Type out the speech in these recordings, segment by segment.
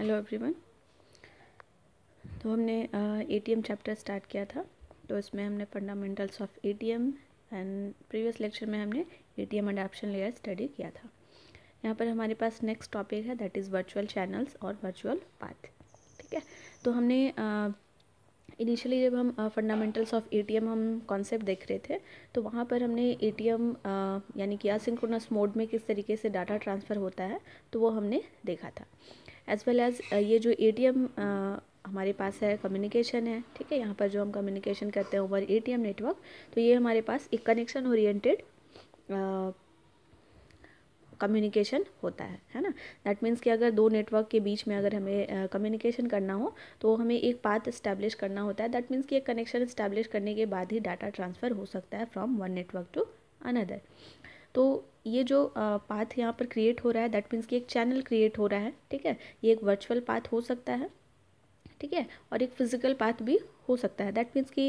Hello everyone तो हमने ATM chapter start किया था तो इसमें हमने fundamentals of ATM and previous lecture में हमने एटीएम अडेप्शन लेयर स्टडी किया था यहाँ पर हमारे पास नेक्स्ट टॉपिक है दैट इज़ वर्चुअल चैनल्स और वर्चुअल पाथ ठीक है तो हमने इनिशियली जब हम फंडामेंटल्स ऑफ ए हम कॉन्सेप्ट देख रहे थे तो वहाँ पर हमने एटीएम यानी कि असिंक्रोनस मोड में किस तरीके से डाटा ट्रांसफ़र होता है तो वो हमने देखा था एज़ वेल एज़ ये जो ए टी एम हमारे पास है कम्युनिकेशन है ठीक है यहाँ पर जो हम कम्युनिकेशन करते हैं over A T M network तो ये हमारे पास एक कनेक्शन ओरिएंटेड कम्युनिकेशन होता है है ना दैट मीन्स कि अगर दो नेटवर्क के बीच में अगर हमें कम्युनिकेशन uh, करना हो तो हमें एक पाथ इस्टेब्लिश करना होता है दैट मीन्स कि एक कनेक्शन इस्टेब्लिश करने के बाद ही डाटा ट्रांसफ़र हो सकता है from one network to another तो ये जो पाथ यहाँ पर क्रिएट हो रहा है दैट मीन्स कि एक चैनल क्रिएट हो रहा है ठीक है ये एक वर्चुअल पाथ हो सकता है ठीक है और एक फिजिकल पाथ भी हो सकता है दैट मीन्स कि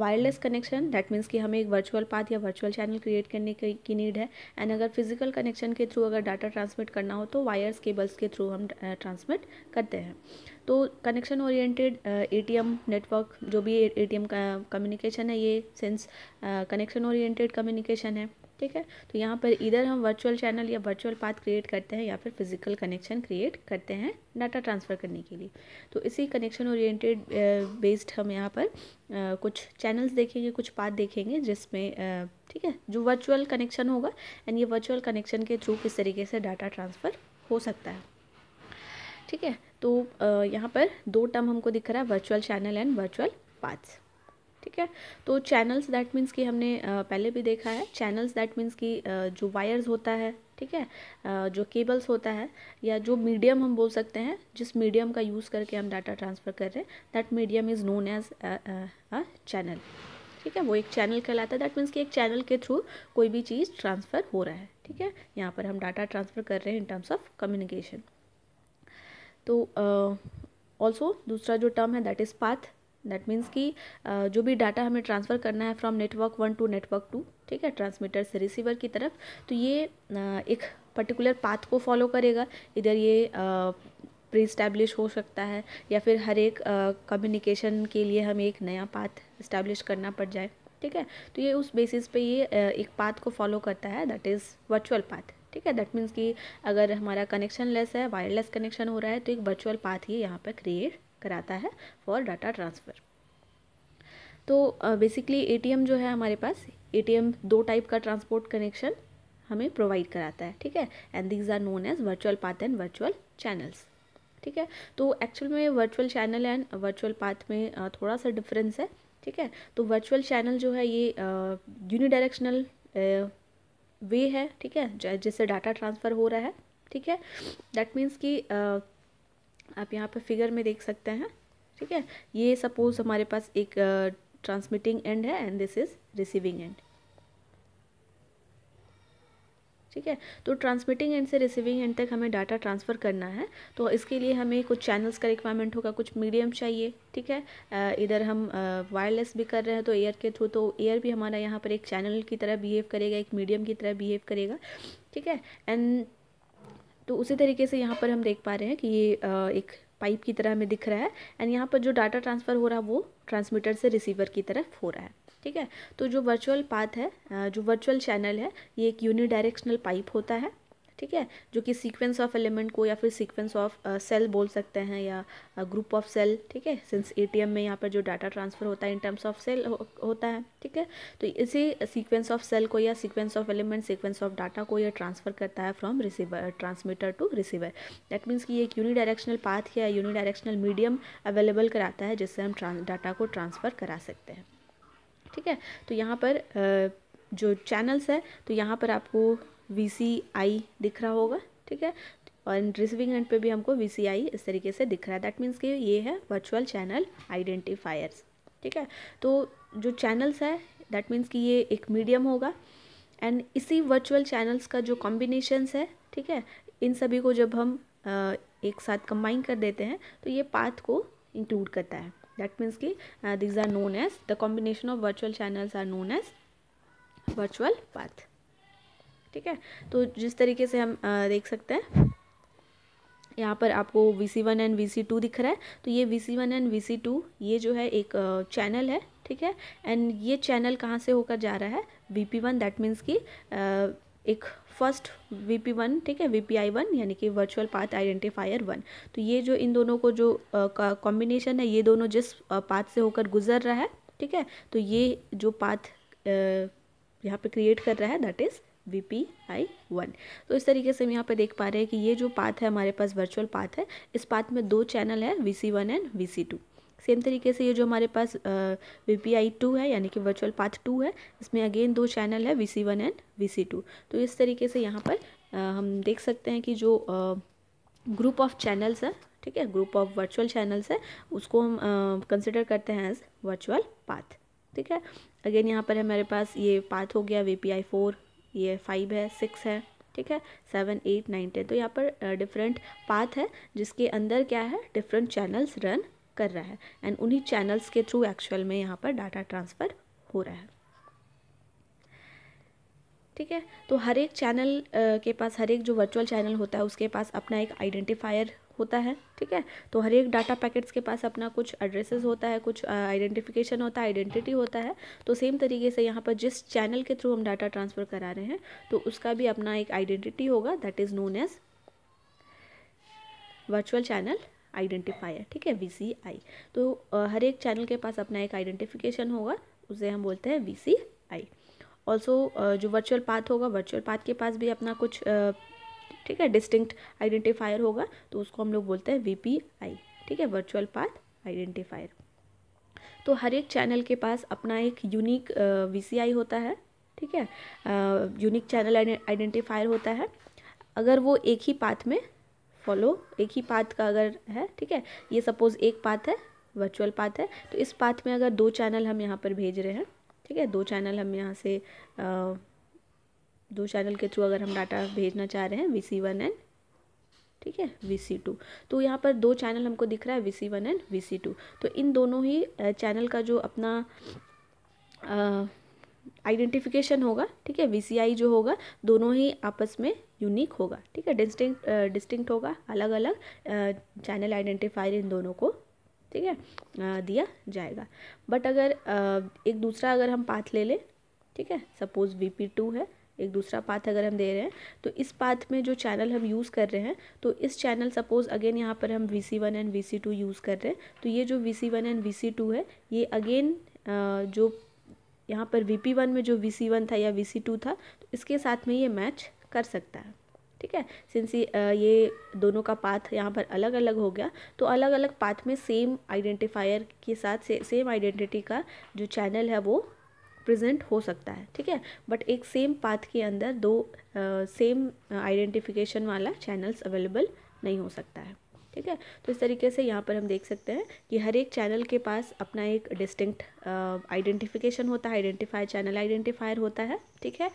वायरलेस कनेक्शन दैट मीन्स कि हमें एक वर्चुअल पाथ या वर्चुअल चैनल क्रिएट करने की नीड है एंड अगर फिजिकल कनेक्शन के थ्रू अगर डाटा ट्रांसमिट करना हो तो वायर्स केबल्स के थ्रू हम ट्रांसमिट करते हैं तो कनेक्शन ओरिएंटेड एटीएम नेटवर्क जो भी एटीएम कम्युनिकेशन है ये सिंस कनेक्शन ओरिएंटेड कम्युनिकेशन है ठीक है तो यहाँ पर इधर हम वर्चुअल चैनल या वर्चुअल पाथ क्रिएट करते हैं या फिर फिजिकल कनेक्शन क्रिएट करते हैं डाटा ट्रांसफ़र करने के लिए तो इसी कनेक्शन ओरिएंटेड बेस्ड हम यहाँ पर आ, कुछ चैनल्स देखेंगे कुछ पाथ देखेंगे जिसमें ठीक है जो वर्चुअल कनेक्शन होगा एंड ये वर्चुअल कनेक्शन के थ्रू किस तरीके से डाटा ट्रांसफ़र हो सकता है ठीक है तो यहाँ पर दो टर्म हमको दिख रहा है virtual channel and virtual paths ठीक है तो चैनल्स दैट मीन्स कि हमने पहले भी देखा है चैनल्स दैट मीन्स कि जो वायर्स होता है ठीक है जो केबल्स होता है या जो मीडियम हम बोल सकते हैं जिस मीडियम का यूज़ करके हम डाटा ट्रांसफ़र कर रहे हैं that medium is known as a channel ठीक है वो एक चैनल कहलाता है दैट मीन्स कि एक चैनल के थ्रू कोई भी चीज़ ट्रांसफ़र हो रहा है ठीक है यहाँ पर हम डाटा ट्रांसफ़र कर रहे हैं इन टर्म्स ऑफ कम्युनिकेशन तो ऑल्सो uh, दूसरा जो टर्म है that is path that means कि जो भी डाटा हमें ट्रांसफ़र करना है from network one to network two ठीक है ट्रांसमीटर से रिसीवर की तरफ तो ये एक पर्टिकुलर पाथ को फॉलो करेगा इधर ये प्री इस्टेब्लिश हो सकता है या फिर हर एक कम्युनिकेशन के लिए हमें एक नया पाथ इस्टेब्लिश करना पड़ जाए ठीक है तो ये उस बेसिस पे ये एक पाथ को फॉलो करता है दैट इज़ वर्चुअल पाथ ठीक है दैट मीन्स कि अगर हमारा कनेक्शन लेस है वायरलेस कनेक्शन हो रहा है तो एक वर्चुअल पाथ ही यहाँ पर क्रिएट कराता है फॉर डाटा ट्रांसफ़र तो बेसिकली ए जो है हमारे पास ए दो टाइप का ट्रांसपोर्ट कनेक्शन हमें प्रोवाइड कराता है ठीक है and these are known as virtual path and virtual channels ठीक है तो एक्चुअल में virtual channel and virtual path में थोड़ा सा डिफरेंस है ठीक है तो वर्चुअल चैनल जो है ये यूनिडायरेक्शनल वे है ठीक है जिससे डाटा ट्रांसफ़र हो रहा है ठीक है दैट मीन्स कि uh, आप यहाँ पर फिगर में देख सकते हैं ठीक है ये सपोज हमारे पास एक ट्रांसमिटिंग एंड है and this is receiving end ठीक है तो ट्रांसमिटिंग एंड से रिसीविंग एंड तक हमें डाटा ट्रांसफ़र करना है तो इसके लिए हमें कुछ चैनल्स का रिक्वायरमेंट होगा कुछ मीडियम चाहिए ठीक है इधर हम वायरलेस भी कर रहे हैं तो एयर के थ्रू तो एयर भी हमारा यहाँ पर एक चैनल की तरह बिहेव करेगा एक मीडियम की तरह बिहेव करेगा ठीक है एंड तो उसी तरीके से यहाँ पर हम देख पा रहे हैं कि ये एक पाइप की तरह हमें दिख रहा है एंड यहाँ पर जो डाटा ट्रांसफ़र हो रहा है वो ट्रांसमीटर से रिसीवर की तरफ हो रहा है ठीक है तो जो वर्चुअल पाथ है जो वर्चुअल चैनल है ये एक यूनिडायरेक्शनल पाइप होता है ठीक है जो कि सीक्वेंस ऑफ एलिमेंट को या फिर सीक्वेंस ऑफ सेल बोल सकते हैं या ग्रुप ऑफ सेल ठीक है सिंस एटीएम में यहाँ पर जो डाटा ट्रांसफ़र होता है इन टर्म्स ऑफ सेल होता है ठीक है तो इसी सीक्वेंस ऑफ सेल को या sequence of element sequence of data को यह ट्रांसफ़र करता है from receiver transmitter to receiver that means कि एक यूनि डायरेक्शनल पाथ या यूनि डायरेक्शनल मीडियम अवेलेबल कराता है जिससे हम डाटा को ट्रांसफ़र करा सकते हैं ठीक है तो यहाँ पर uh, जो चैनल्स है तो यहाँ पर आपको वी सी आई दिख रहा होगा ठीक है और रिसीविंग एंड पे भी हमको वी सी आई इस तरीके से दिख रहा है दैट मीन्स कि ये है वर्चुअल चैनल आइडेंटिफायर्स ठीक है तो जो चैनल्स है दैट मीन्स कि ये एक मीडियम होगा एंड इसी वर्चुअल चैनल्स का जो कॉम्बिनेशंस है ठीक है इन सभी को जब हम एक साथ कंबाइन कर देते हैं तो ये पाथ को इंक्लूड करता है दैट मीन्स कि these are known as the combination of virtual channels are known as virtual path ठीक है तो जिस तरीके से हम देख सकते हैं यहाँ पर आपको V C one and V C two दिख रहा है तो ये V C one and V C two ये जो है एक चैनल है ठीक है एंड ये चैनल कहाँ से होकर जा रहा है V P one that means कि एक फर्स्ट वी पी वन ठीक है वी पी आई वन यानी कि वर्चुअल पाथ आइडेंटिफायर वन तो ये जो इन दोनों को जो कॉम्बिनेशन है ये दोनों जिस पाथ से होकर गुजर रहा है ठीक है तो ये जो पाथ यहाँ पे क्रिएट कर रहा है that is V P I one तो इस तरीके से हम यहाँ पे देख पा रहे हैं कि ये जो पाथ है हमारे पास वर्चुअल पाथ है इस पाथ में दो चैनल है V C one and V C two same तरीके से ये जो हमारे पास वी पी आई टू है यानी कि वर्चुअल पाथ टू है इसमें अगेन दो चैनल है V C one and V C two तो इस तरीके से यहाँ पर आ, हम देख सकते हैं कि जो ग्रुप ऑफ चैनल्स है ठीक है ग्रुप ऑफ वर्चुअल चैनल्स है उसको हम कंसिडर करते हैं एज वर्चुअल पाथ ठीक है अगेन यहाँ पर हमारे पास ये पाथ हो गया वी पी आई फोर ये फाइव है सिक्स है ठीक है सेवन एट नाइन टेन तो यहाँ पर डिफरेंट uh, पाथ है जिसके अंदर क्या है डिफरेंट चैनल्स रन कर रहा है एंड उन्हीं चैनल्स के थ्रू एक्चुअल में यहाँ पर डाटा ट्रांसफ़र हो रहा है ठीक है तो हर एक चैनल के पास हर एक जो वर्चुअल चैनल होता है उसके पास अपना एक आइडेंटिफायर होता है ठीक है तो हर एक डाटा पैकेट्स के पास अपना कुछ एड्रेसेस होता है कुछ आइडेंटिफिकेशन होता है आइडेंटिटी होता है तो सेम तरीके से यहाँ पर जिस चैनल के थ्रू हम डाटा ट्रांसफ़र करा रहे हैं तो उसका भी अपना एक आइडेंटिटी होगा that is known as virtual channel identifier ठीक है वी सी आई तो हर एक चैनल के पास अपना एक आइडेंटिफिकेशन होगा उसे हम बोलते हैं वी सी ऑल्सो uh, जो वर्चुअल पाथ होगा वर्चुअल पाथ के पास भी अपना कुछ uh, ठीक है डिस्टिंक्ट आइडेंटिफायर होगा तो उसको हम लोग बोलते हैं वी ठीक है वर्चुअल पाथ आइडेंटिफायर तो हर एक चैनल के पास अपना एक यूनिक वी uh, होता है ठीक है यूनिक चैनल आइडेंटिफायर होता है अगर वो एक ही पाथ में फॉलो एक ही पाथ का अगर है ठीक है ये सपोज़ एक पाथ है वर्चुअल पाथ है तो इस पाथ में अगर दो चैनल हम यहाँ पर भेज रहे हैं ठीक है दो चैनल हम यहाँ से दो चैनल के थ्रू अगर हम डाटा भेजना चाह रहे हैं वी सी वन एंड ठीक है वी सी टू तो यहाँ पर दो चैनल हमको दिख रहा है V C one and V C two तो इन दोनों ही चैनल का जो अपना आइडेंटिफिकेशन होगा ठीक है वी जो होगा दोनों ही आपस में यूनिक होगा ठीक है डिस्टिंक्ट डिस्टिंक्ट होगा अलग अलग चैनल आइडेंटिफायर इन दोनों को ठीक है दिया जाएगा बट अगर एक दूसरा अगर हम पाथ ले लें ठीक है सपोज वी पी टू है एक दूसरा पाथ अगर हम दे रहे हैं तो इस पाथ में जो चैनल हम यूज़ कर रहे हैं तो इस चैनल सपोज अगेन यहाँ पर हम V C one and V C two use कर रहे हैं तो ये जो V C one and V C two है ये अगेन जो यहाँ पर वी पी वन में जो वी सी वन था या वी सी टू था तो इसके साथ में ये मैच कर सकता है ठीक है सिंस ये दोनों का पाथ यहाँ पर अलग अलग हो गया तो अलग अलग पाथ में सेम आइडेंटिफायर के साथ से, सेम आइडेंटिटी का जो चैनल है वो प्रेजेंट हो सकता है ठीक है बट एक सेम पाथ के अंदर दो सेम आइडेंटिफिकेशन वाला चैनल्स अवेलेबल नहीं हो सकता है ठीक है तो इस तरीके से यहाँ पर हम देख सकते हैं कि हर एक चैनल के पास अपना एक डिस्टिंक्ट आइडेंटिफिकेशन होता है आइडेंटिफायर चैनल आइडेंटिफायर होता है ठीक है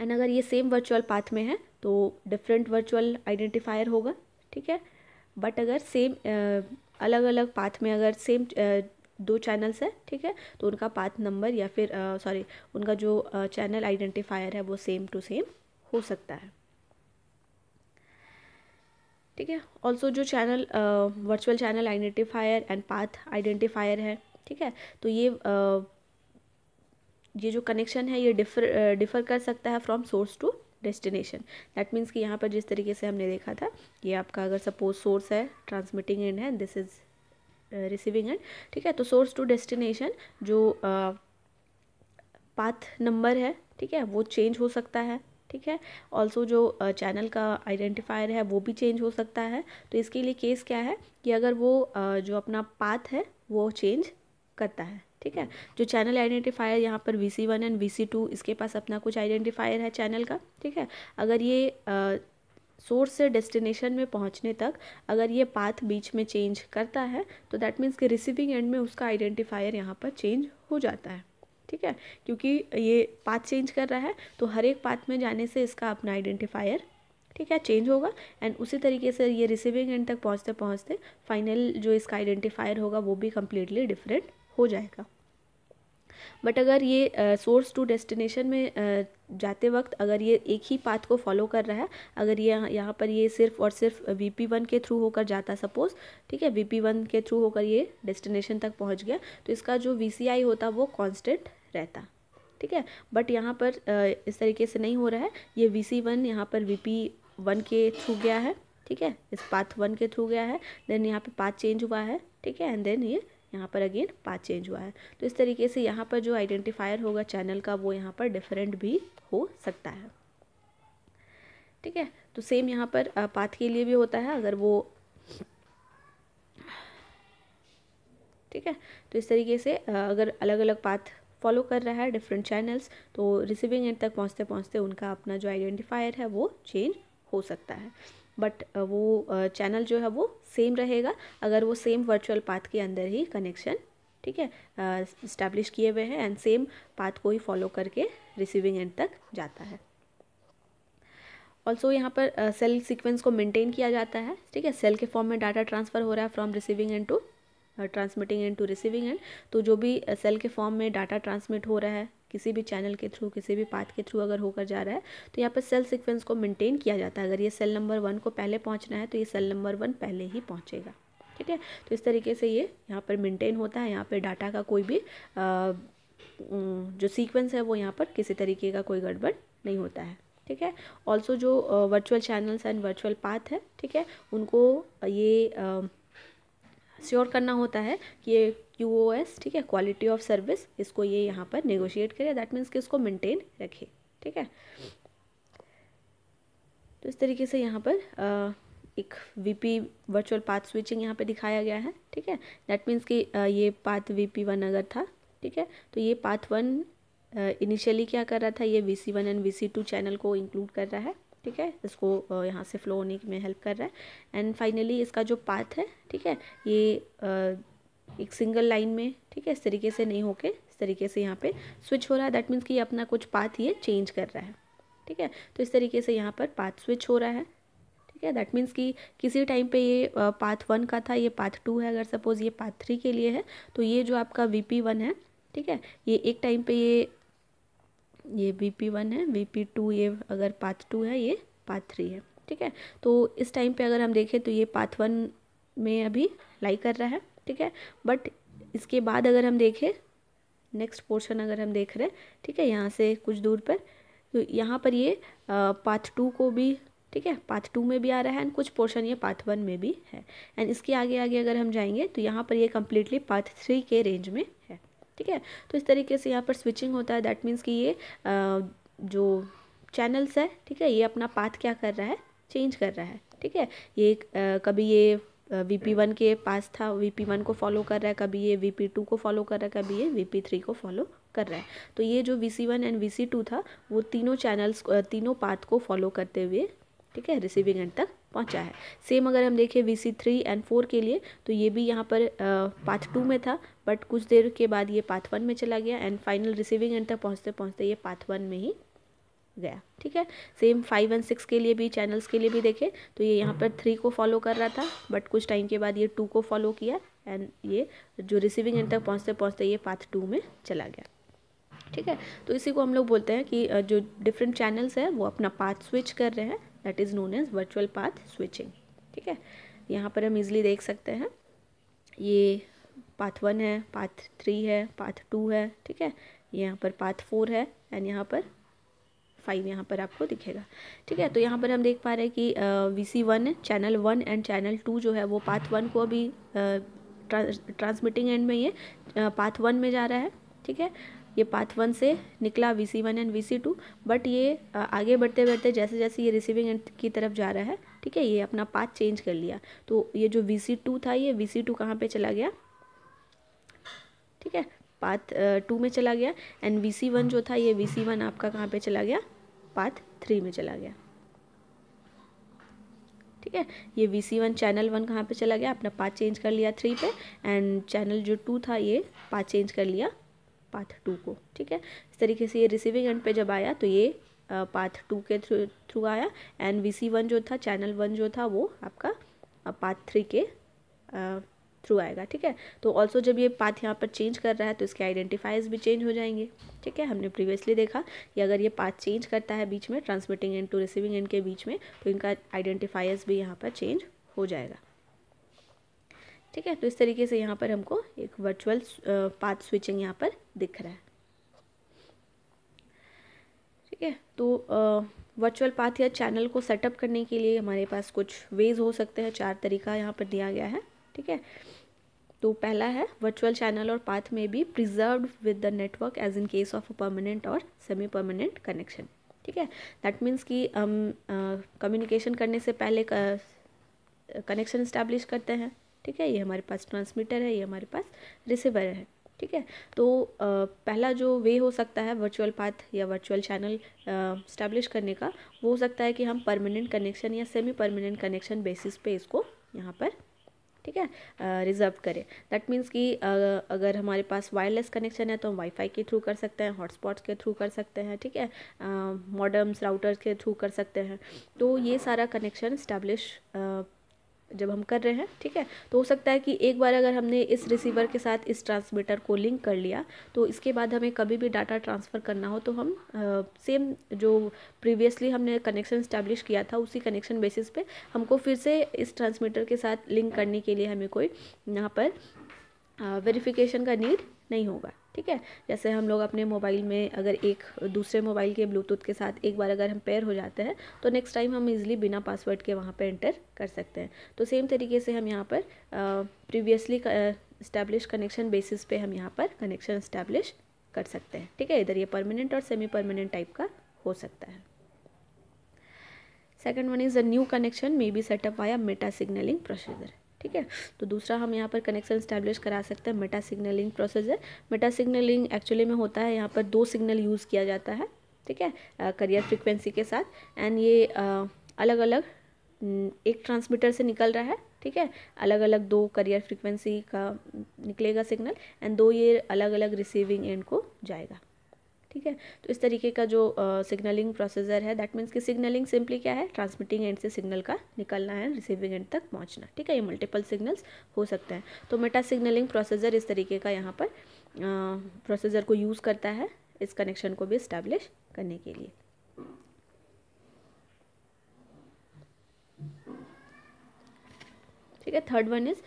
एंड अगर ये सेम वर्चुअल पाथ में है तो डिफरेंट वर्चुअल आइडेंटिफायर होगा ठीक है बट अगर सेम अलग अलग पाथ में अगर सेम दो चैनल्स है ठीक है तो उनका पाथ नंबर या फिर सॉरी उनका जो चैनल आइडेंटिफायर है वो सेम टू सेम हो सकता है ठीक है ऑल्सो जो channel virtual channel identifier and path identifier है ठीक है तो ये uh, ये जो कनेक्शन है ये डिफर डिफ़र कर सकता है from source to destination that means कि यहाँ पर जिस तरीके से हमने देखा था ये आपका अगर सपोज सोर्स है ट्रांसमिटिंग एंड है दिस इज़ रिसीविंग एंड ठीक है तो सोर्स टू डेस्टिनेशन जो पाथ uh, नंबर है ठीक है वो चेंज हो सकता है ठीक है ऑल्सो जो चैनल का आइडेंटिफायर है वो भी चेंज हो सकता है तो इसके लिए केस क्या है कि अगर वो जो अपना पाथ है वो चेंज करता है ठीक है जो चैनल आइडेंटिफायर यहाँ पर V C one and V C two इसके पास अपना कुछ आइडेंटिफायर है चैनल का ठीक है अगर ये सोर्स से डेस्टिनेशन में पहुँचने तक अगर ये पाथ बीच में चेंज करता है तो दैट मीन्स कि रिसीविंग एंड में उसका आइडेंटिफायर यहाँ पर चेंज हो जाता है ठीक है क्योंकि ये पाथ चेंज कर रहा है तो हर एक पाथ में जाने से इसका अपना आइडेंटिफायर ठीक है चेंज होगा एंड उसी तरीके से ये रिसीविंग एंड तक पहुंचते पहुंचते फाइनल जो इसका आइडेंटिफायर होगा वो भी कम्प्लीटली डिफरेंट हो जाएगा बट अगर ये सोर्स टू डेस्टिनेशन में uh, जाते वक्त अगर ये एक ही पाथ को फॉलो कर रहा है अगर ये यह, यहाँ पर ये सिर्फ और सिर्फ वी पी वन के थ्रू होकर जाता सपोज ठीक है वी पी वन के थ्रू होकर ये डेस्टिनेशन तक पहुँच गया तो इसका जो वी सी आई होता वो कॉन्स्टेंट रहता ठीक है बट यहाँ पर uh, इस तरीके से नहीं हो रहा है ये वी सी वन यहाँ पर वी पी वन के थ्रू गया है ठीक है इस पाथ वन के थ्रू गया है देन यहाँ पे पाथ चेंज हुआ है ठीक है एंड देन ये यहाँ पर अगेन पाँच चेंज हुआ है तो इस तरीके से यहाँ पर जो आइडेंटिफायर होगा चैनल का वो यहाँ पर डिफरेंट भी हो सकता है ठीक है तो सेम यहाँ पर पाथ के लिए भी होता है अगर वो ठीक है तो इस तरीके से अगर अलग अलग पाथ फॉलो कर रहा है डिफरेंट चैनल्स तो रिसीविंग एंड तक पहुँचते पहुँचते उनका अपना जो आइडेंटिफायर है वो चेंज हो सकता है बट वो चैनल जो है वो सेम रहेगा अगर वो सेम वर्चुअल पाथ के अंदर ही कनेक्शन ठीक है इस्टेब्लिश किए हुए हैं एंड सेम पाथ को ही फॉलो करके रिसीविंग एंड तक जाता है ऑल्सो यहाँ पर सेल uh, सीक्वेंस को मेंटेन किया जाता है ठीक है सेल के फॉर्म में डाटा ट्रांसफ़र हो रहा है from receiving end to transmitting end to receiving end तो जो भी सेल uh, के फॉर्म में डाटा ट्रांसमिट हो रहा है किसी भी चैनल के थ्रू किसी भी पाथ के थ्रू अगर होकर जा रहा है तो यहाँ पर सेल सिक्वेंस को मेंटेन किया जाता है अगर ये सेल नंबर वन को पहले पहुँचना है तो ये सेल नंबर वन पहले ही पहुँचेगा ठीक है तो इस तरीके से ये यहाँ पर मेंटेन होता है यहाँ पर डाटा का कोई भी आ, जो सीक्वेंस है वो यहाँ पर किसी तरीके का कोई गड़बड़ नहीं होता है ठीक है ऑल्सो जो virtual channels and virtual path है ठीक है उनको ये श्योर करना होता है कि ये क्यू ओ एस ठीक है क्वालिटी ऑफ सर्विस इसको ये यहाँ पर नेगोशिएट करे दैट मीन्स कि इसको मेंटेन रखे ठीक है तो इस तरीके से यहाँ पर आ, एक वीपी वर्चुअल पाथ स्विचिंग यहाँ पे दिखाया गया है ठीक है दैट मीन्स कि ये पाथ वीपी वन अगर था ठीक है तो ये पाथ वन इनिशियली क्या कर रहा था ये V C one and V C two channel को इंक्लूड कर रहा है ठीक है इसको यहाँ से फ्लो होने में हेल्प कर रहा है एंड फाइनली इसका जो पाथ है ठीक है ये एक सिंगल लाइन में ठीक है इस तरीके से नहीं होके इस तरीके से यहाँ पे स्विच हो रहा है दैट मीन्स कि ये अपना कुछ पाथ ये चेंज कर रहा है ठीक है तो इस तरीके से यहाँ पर पाथ स्विच हो रहा है ठीक है दैट मीन्स कि किसी टाइम पे ये पाथ वन का था ये पाथ टू है अगर सपोज ये पाथ थ्री के लिए है तो ये जो आपका वी पी वन है ठीक है ये एक टाइम पे ये ये वी पी वन है वी पी टू ये अगर पाथ टू है ये पाथ थ्री है ठीक है तो इस टाइम पे अगर हम देखें तो ये पाथ वन में अभी लाई कर रहा है ठीक है बट इसके बाद अगर हम देखें नेक्स्ट पोर्शन अगर हम देख रहे हैं ठीक है यहाँ से कुछ दूर पर तो यहाँ पर ये पाथ टू को भी ठीक है पाथ टू में भी आ रहा है एंड कुछ पोर्शन ये पाथ वन में भी है एंड इसके आगे आगे अगर हम जाएंगे तो यहाँ पर ये कम्प्लीटली पाथ थ्री के रेंज में है ठीक है तो इस तरीके से यहाँ पर स्विचिंग होता है दैट मीन्स कि ये आ, जो चैनल्स है ठीक है ये अपना पाथ क्या कर रहा है चेंज कर रहा है ठीक है ये आ, कभी ये वी पी वन के पास था वी पी वन को फॉलो कर रहा है कभी ये वी पी टू को फॉलो कर रहा है कभी ये वी पी थ्री को फॉलो कर रहा है तो ये जो V C one and V C two था वो तीनों चैनल्स तीनों पाथ को फॉलो करते हुए ठीक है रिसीविंग एंड तक पहुंचा है सेम अगर हम देखें V C three and four के लिए तो ये भी यहाँ पर पाथ टू में था बट कुछ देर के बाद ये पाथ वन में चला गया एंड फाइनल रिसीविंग एंड तक पहुँचते पहुँचते ये पाथ वन में ही गया ठीक है सेम फाइव एंड सिक्स के लिए भी चैनल्स के लिए भी देखें तो ये यहाँ पर थ्री को फॉलो कर रहा था बट कुछ टाइम के बाद ये टू को फॉलो किया एंड ये जो रिसीविंग एंड तक पहुँचते पहुँचते ये पाथ टू में चला गया ठीक है तो इसी को हम लोग बोलते हैं कि जो डिफरेंट चैनल्स हैं वो अपना पाथ स्विच कर रहे हैं that is known as virtual path switching ठीक है यहाँ पर हम इजली देख सकते हैं ये पाथ वन है पाथ थ्री है पाथ टू है ठीक है यहाँ पर पाथ फोर है एंड यहाँ पर फाइव यहाँ पर आपको दिखेगा ठीक है तो यहाँ पर हम देख पा रहे हैं कि V C one channel one and channel two जो है वो पाथ वन को अभी ट्रांसमिटिंग एंड में ये पाथ वन में जा रहा है ठीक है ये पाथ वन से निकला V C one and V C two but ये आगे बढ़ते बढ़ते जैसे जैसे ये रिसीविंग एंड की तरफ जा रहा है ठीक है ये अपना पाथ चेंज कर लिया तो ये जो वी सी टू था ये वी सी टू कहाँ पर चला गया ठीक है पाथ टू में चला गया एंड वी सी वन जो था ये वी सी वन आपका कहाँ पे चला गया पाथ थ्री में चला गया ठीक है ये V C one channel one कहाँ पे चला गया अपना पाथ चेंज कर लिया थ्री पे एंड चैनल जो टू था ये पाथ चेंज कर लिया पाथ टू को ठीक है इस तरीके से ये रिसीविंग एंड पे जब आया तो ये पाथ टू के थ्रू थ्रू आया एंड वी सी वन जो था चैनल वन जो था वो आपका पाथ थ्री के थ्रू आएगा ठीक है तो ऑल्सो जब ये पाथ यहाँ पर चेंज कर रहा है तो इसके आइडेंटिफाइज भी चेंज हो जाएंगे ठीक है हमने प्रीवियसली देखा कि अगर ये पाथ चेंज करता है बीच में transmitting end to receiving end के बीच में तो इनका आइडेंटिफायर्स भी यहाँ पर चेंज हो जाएगा ठीक है तो इस तरीके से यहाँ पर हमको एक वर्चुअल पाथ स्विचिंग यहाँ पर दिख रहा है ठीक है तो वर्चुअल पाथ या चैनल को सेटअप करने के लिए हमारे पास कुछ वेज हो सकते हैं चार तरीका यहाँ पर दिया गया है ठीक है तो पहला है वर्चुअल चैनल और पाथ में भी preserve with the network as in case of a permanent और सेमी परमानेंट कनेक्शन ठीक है दैट मीन्स कि हम कम्युनिकेशन करने से पहले कनेक्शन इस्टेब्लिश करते हैं ठीक है ये हमारे पास ट्रांसमीटर है ये हमारे पास रिसीवर है ठीक है तो आ, पहला जो वे हो सकता है वर्चुअल पाथ या वर्चुअल चैनल इस्टेब्लिश करने का वो हो सकता है कि हम परमानेंट कनेक्शन या सेमी परमानेंट कनेक्शन बेसिस पे इसको यहाँ पर ठीक है रिज़र्व करें दैट मीन्स कि अगर हमारे पास वायरलेस कनेक्शन है तो हम वाईफाई के थ्रू कर सकते हैं हॉटस्पॉट्स के थ्रू कर सकते हैं ठीक है मॉडर्म्स राउटर्स के थ्रू कर सकते हैं तो ये सारा कनेक्शन स्टैब्लिश जब हम कर रहे हैं ठीक है तो हो सकता है कि एक बार अगर हमने इस रिसीवर के साथ इस ट्रांसमीटर को लिंक कर लिया तो इसके बाद हमें कभी भी डाटा ट्रांसफ़र करना हो तो हम सेम जो प्रीवियसली हमने कनेक्शन इस्टेब्लिश किया था उसी कनेक्शन बेसिस पे हमको फिर से इस ट्रांसमीटर के साथ लिंक करने के लिए हमें कोई यहाँ पर वेरिफिकेशन का नीड नहीं होगा ठीक है जैसे हम लोग अपने मोबाइल में अगर एक दूसरे मोबाइल के ब्लूटूथ के साथ एक बार अगर हम पेयर हो जाते हैं तो नेक्स्ट टाइम हम इजीली बिना पासवर्ड के वहाँ पर एंटर कर सकते हैं तो सेम तरीके से हम यहाँ पर प्रीवियसली इस्टेब्लिश कनेक्शन बेसिस पे हम यहाँ पर कनेक्शन इस्टेब्लिश कर सकते हैं ठीक है इधर ये परमानेंट और सेमी परमानेंट टाइप का हो सकता है second one is a new connection may be set up via meta signalling procedure ठीक है तो दूसरा हम यहाँ पर कनेक्शन स्टैब्लिश करा सकते हैं meta signalling procedure meta signalling actually में होता है यहाँ पर दो सिग्नल यूज़ किया जाता है ठीक है करियर फ्रिक्वेंसी के साथ एंड ये आ, अलग अलग एक ट्रांसमीटर से निकल रहा है ठीक है अलग अलग दो करियर फ्रिक्वेंसी का निकलेगा सिग्नल एंड दो ये अलग अलग रिसीविंग एंड को जाएगा ठीक है तो इस तरीके का जो सिग्नलिंग प्रोसेसर है दैट मीन्स कि सिग्नलिंग सिंपली क्या है ट्रांसमिटिंग एंड से सिग्नल का निकलना है रिसीविंग एंड तक पहुंचना ठीक है ये मल्टीपल सिग्नल्स हो सकते हैं तो मेटा सिग्नलिंग प्रोसेसर इस तरीके का यहाँ पर प्रोसेसर को यूज़ करता है इस कनेक्शन को भी इस्टेब्लिश करने के लिए ठीक है third one is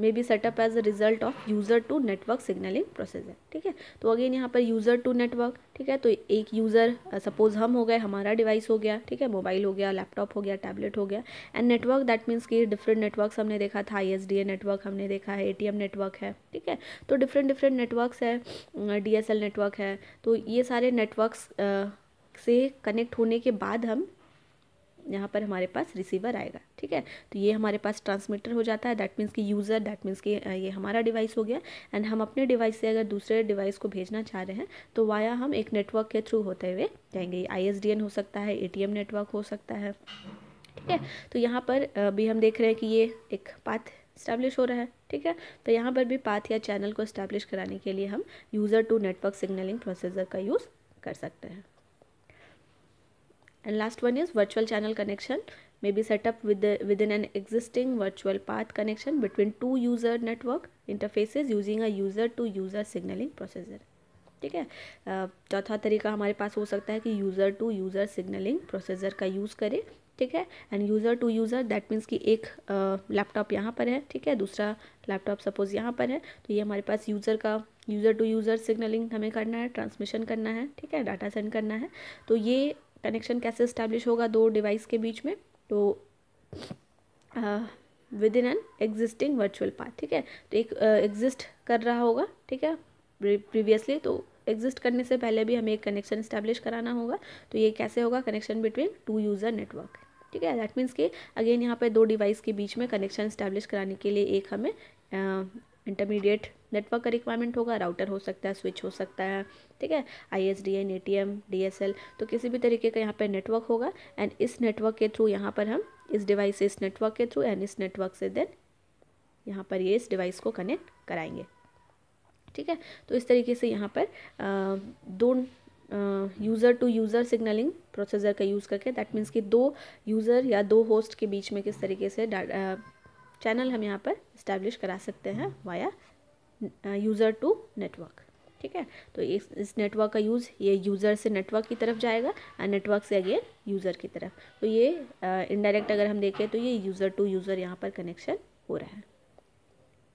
may be set up as a result of user to network signalling processor ठीक है तो अगेन यहाँ पर यूज़र टू नेटवर्क ठीक है तो एक यूज़र सपोज uh, हम हो गए हमारा डिवाइस हो गया ठीक है मोबाइल हो गया लैपटॉप हो गया टैबलेट हो गया एंड नेटवर्क दैट मीन्स कि डिफरेंट नेटवर्क हमने देखा था आई नेटवर्क हमने देखा है ए नेटवर्क है ठीक है तो डिफरेंट डिफरेंट नेटवर्क्स है डी uh, नेटवर्क है तो ये सारे नेटवर्क uh, से कनेक्ट होने के बाद हम यहाँ पर हमारे पास रिसीवर आएगा ठीक है तो ये हमारे पास ट्रांसमीटर हो जाता है दैट मीन्स कि यूज़र दैट मीन्स कि ये हमारा डिवाइस हो गया एंड हम अपने डिवाइस से अगर दूसरे डिवाइस को भेजना चाह रहे हैं तो वाया हम एक नेटवर्क के थ्रू होते हुए जाएंगे आई हो सकता है ए नेटवर्क हो सकता है ठीक है तो यहाँ पर भी हम देख रहे हैं कि ये एक पाथ इस्टेब्लिश हो रहा है ठीक है तो यहाँ पर भी पाथ या चैनल को इस्टेब्लिश कराने के लिए हम user to network signalling processor का यूज़ कर सकते हैं and last one is virtual channel connection may be set up with the, within an existing virtual path connection between two user network interfaces using a user to user signaling processor ठीक है चौथा तरीका हमारे पास हो सकता है कि user to user signalling processor का यूज़ करें ठीक है and user to user that means कि एक लैपटॉप यहाँ पर है ठीक है दूसरा लैपटॉप सपोज़ यहाँ पर है तो ये हमारे पास यूज़र का यूज़र टू यूज़र सिग्नलिंग हमें करना है ट्रांसमिशन करना है ठीक है डाटा सेंड करना है तो ये कनेक्शन कैसे इस्टेब्लिश होगा दो डिवाइस के बीच में तो within an existing virtual path ठीक है तो एक एग्जिस्ट uh, कर रहा होगा ठीक है प्रीवियसली तो एग्जिस्ट करने से पहले भी हमें एक कनेक्शन इस्टेब्लिश कराना होगा तो ये कैसे होगा connection between two user network ठीक है दैट मीन्स कि अगेन यहाँ पे दो डिवाइस के बीच में कनेक्शन इस्टेब्लिश कराने के लिए एक हमें इंटरमीडिएट uh, नेटवर्क का रिक्वायरमेंट होगा राउटर हो सकता है स्विच हो सकता है ठीक है I S D N A T M D S L तो किसी भी तरीके का यहाँ पर नेटवर्क होगा एंड इस नेटवर्क के थ्रू यहाँ पर हम इस डिवाइस से इस नेटवर्क के थ्रू एंड इस नेटवर्क से देन यहाँ पर ये इस डिवाइस को कनेक्ट कराएंगे ठीक है तो इस तरीके से यहाँ पर दो user to user signalling processor का यूज़ करके दैट मीन्स कि दो यूज़र या दो होस्ट के बीच में किस तरीके से चैनल हम यहाँ पर इस्टेब्लिश करा सकते हैं via hmm. User to network ठीक है तो इस इस नेटवर्क का यूज़ ये यूज़र से नेटवर्क की तरफ जाएगा और नेटवर्क से अगेन यूज़र की तरफ तो ये इनडायरेक्ट uh, अगर हम देखें तो ये यूज़र टू यूज़र यहाँ पर कनेक्शन हो रहा है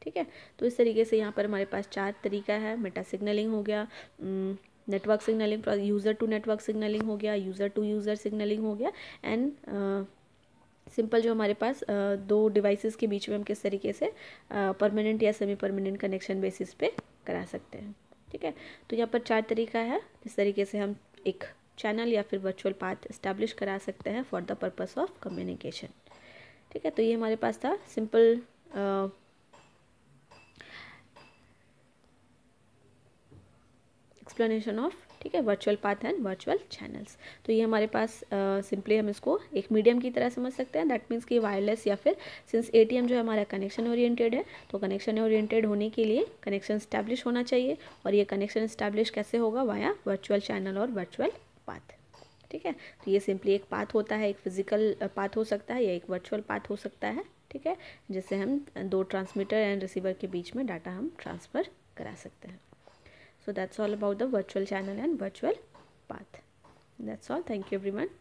ठीक है तो इस तरीके से यहाँ पर हमारे पास चार तरीका है मेटा सिग्नलिंग हो गया network signalling user to network signalling हो गया यूज़र टू यूज़र सिग्नलिंग हो गया एंड सिंपल जो हमारे पास दो डिवाइसेस के बीच में हम किस तरीके से परमानेंट या सेमी परमानेंट कनेक्शन बेसिस पे करा सकते हैं ठीक है तो यहाँ पर चार तरीका है इस तरीके से हम एक चैनल या फिर वर्चुअल पाथ इस्टेब्लिश करा सकते हैं for the purpose of communication ठीक है तो ये हमारे पास था सिंपल एक्सप्लेनेशन ऑफ ठीक है virtual path and virtual channels तो ये हमारे पास सिंपली uh, हम इसको एक मीडियम की तरह समझ सकते हैं दैट मीन्स कि वायरलेस या फिर सिंस ए जो है हमारा कनेक्शन ओरिएंटेड है तो कनेक्शन ओरिएंटेड होने के लिए कनेक्शन स्टैब्लिश होना चाहिए और ये कनेक्शन स्टैब्लिश कैसे होगा वाया वर्चुअल चैनल और वर्चुअल पाथ ठीक है तो ये सिंपली एक पाथ होता है एक फिजिकल पाथ हो सकता है या एक वर्चुअल पाथ हो सकता है ठीक है जिससे हम दो ट्रांसमीटर एंड रिसीवर के बीच में डाटा हम ट्रांसफ़र करा सकते हैं so that's all about the virtual channel and virtual path that's all thank you everyone